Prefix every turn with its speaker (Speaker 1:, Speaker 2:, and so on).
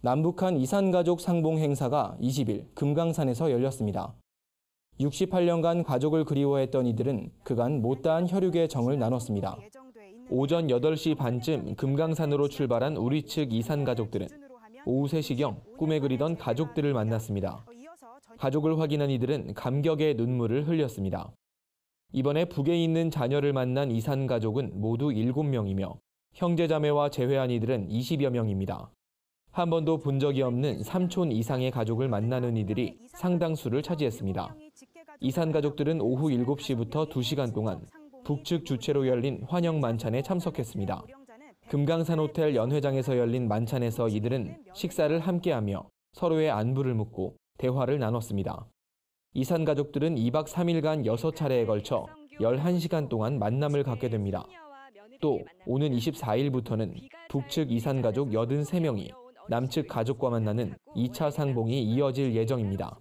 Speaker 1: 남북한 이산가족 상봉 행사가 20일 금강산에서 열렸습니다. 68년간 가족을 그리워했던 이들은 그간 못다한 혈육의 정을 나눴습니다. 오전 8시 반쯤 금강산으로 출발한 우리 측 이산 가족들은 오후 3시경 꿈에 그리던 가족들을 만났습니다. 가족을 확인한 이들은 감격의 눈물을 흘렸습니다. 이번에 북에 있는 자녀를 만난 이산 가족은 모두 7명이며 형제자매와 재회한 이들은 20여 명입니다. 한 번도 본 적이 없는 삼촌 이상의 가족을 만나는 이들이 상당수를 차지했습니다. 이산 가족들은 오후 7시부터 2시간 동안 북측 주최로 열린 환영 만찬에 참석했습니다. 금강산 호텔 연회장에서 열린 만찬에서 이들은 식사를 함께하며 서로의 안부를 묻고 대화를 나눴습니다. 이산 가족들은 2박 3일간 6차례에 걸쳐 11시간 동안 만남을 갖게 됩니다. 또 오는 24일부터는 북측 이산 가족 83명이 남측 가족과 만나는 2차 상봉이 이어질 예정입니다.